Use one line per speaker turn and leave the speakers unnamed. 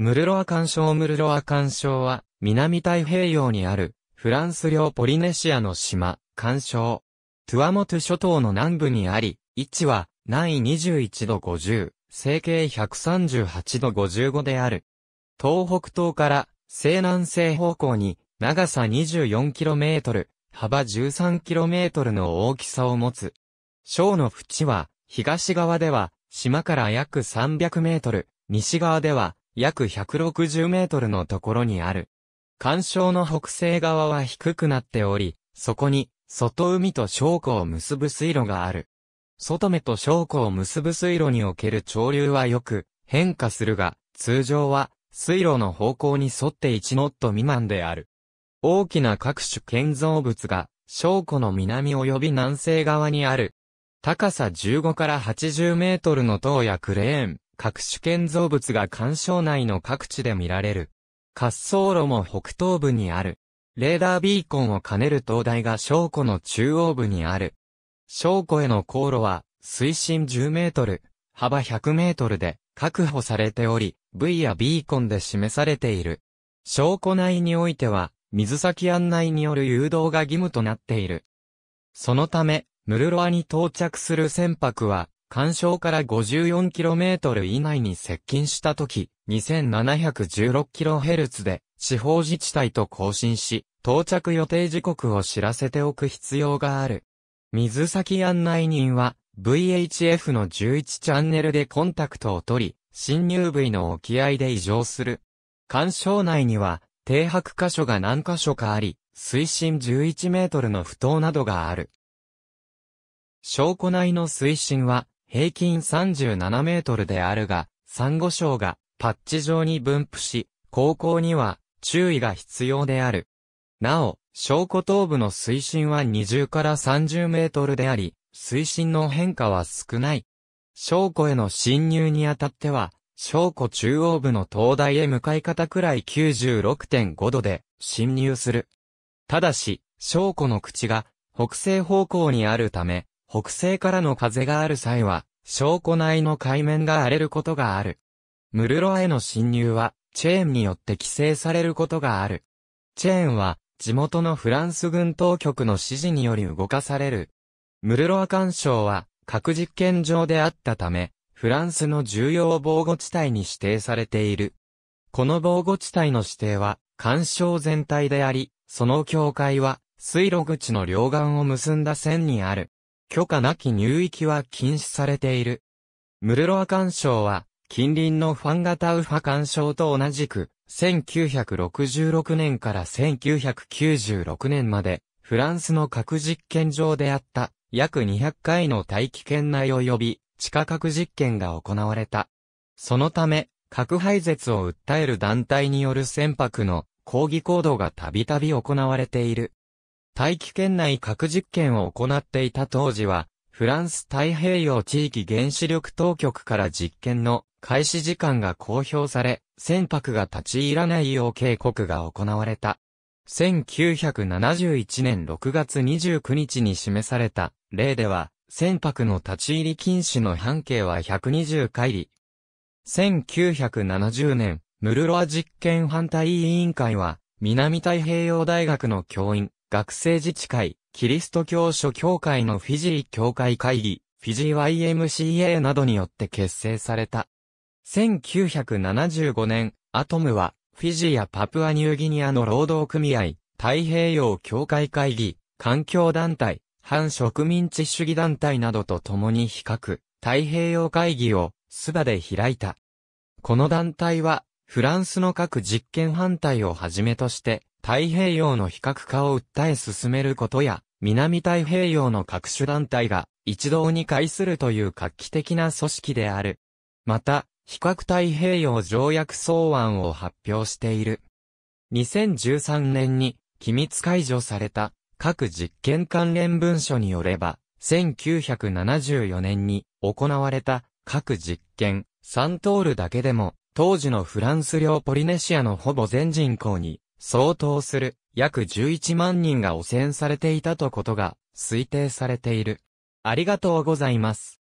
ムルロア干渉ムルロア干渉は、南太平洋にある、フランス領ポリネシアの島、干渉。トゥアモトゥ諸島の南部にあり、位置は、南緯21度50、西経138度55である。東北東から、西南西方向に、長さ 24km、幅 13km の大きさを持つ。省の淵は、東側では、島から約300メートル、西側では、約160メートルのところにある。干渉の北西側は低くなっており、そこに、外海と小湖を結ぶ水路がある。外目と小湖を結ぶ水路における潮流はよく変化するが、通常は水路の方向に沿って1ノット未満である。大きな各種建造物が小湖の南及び南西側にある。高さ15から80メートルの塔やクレーン、各種建造物が干渉内の各地で見られる。滑走路も北東部にある。レーダービーコンを兼ねる灯台が証拠の中央部にある。証拠への航路は、水深10メートル、幅100メートルで確保されており、V やビーコンで示されている。証拠内においては、水先案内による誘導が義務となっている。そのため、ムルロアに到着する船舶は、干渉から 54km 以内に接近した時、2716kHz で、地方自治体と交信し、到着予定時刻を知らせておく必要がある。水先案内人は、VHF の11チャンネルでコンタクトを取り、侵入部位の沖合で異常する。干渉内には、停泊箇所が何箇所かあり、水深11メートルの不当などがある。証拠内の水深は平均37メートルであるが、サンゴ礁がパッチ状に分布し、航行には注意が必要である。なお、小湖頭部の水深は20から30メートルであり、水深の変化は少ない。小湖への侵入にあたっては、小湖中央部の灯台へ向かい方くらい96.5度で侵入する。ただし、小湖の口が北西方向にあるため、北西からの風がある際は、証拠内の海面が荒れることがある。ムルロへの侵入は、チェーンによって規制されることがある。チェーンは、地元のフランス軍当局の指示により動かされる。ムルロア干渉は、核実験場であったため、フランスの重要防護地帯に指定されている。この防護地帯の指定は、干渉全体であり、その境界は、水路口の両岸を結んだ線にある。許可なき入域は禁止されている。ムルロア干渉は、近隣のファン型ウファ干渉と同じく、1966年から1996年まで、フランスの核実験場であった、約200回の大気圏内及び、地下核実験が行われた。そのため、核廃絶を訴える団体による船舶の抗議行動がたびたび行われている。大気圏内核実験を行っていた当時は、フランス太平洋地域原子力当局から実験の開始時間が公表され、船舶が立ち入らないよう警告が行われた。1971年6月29日に示された例では、船舶の立ち入り禁止の半径は120海里。1970年、ムルロア実験反対委員会は、南太平洋大学の教員、学生自治会、キリスト教諸教会のフィジー教会会議、フィジー YMCA などによって結成された。1975年、アトムは、フィジーやパプアニューギニアの労働組合、太平洋協会会議、環境団体、反植民地主義団体などと共に比較、太平洋会議を、スバで開いた。この団体は、フランスの各実験反対をはじめとして、太平洋の非核化を訴え進めることや、南太平洋の各種団体が一堂に会するという画期的な組織である。また、非核太平洋条約草案を発表している。2013年に機密解除された各実験関連文書によれば、1974年に行われた各実験、サントールだけでも、当時のフランス領ポリネシアのほぼ全人口に相当する約11万人が汚染されていたとことが推定されている。ありがとうございます。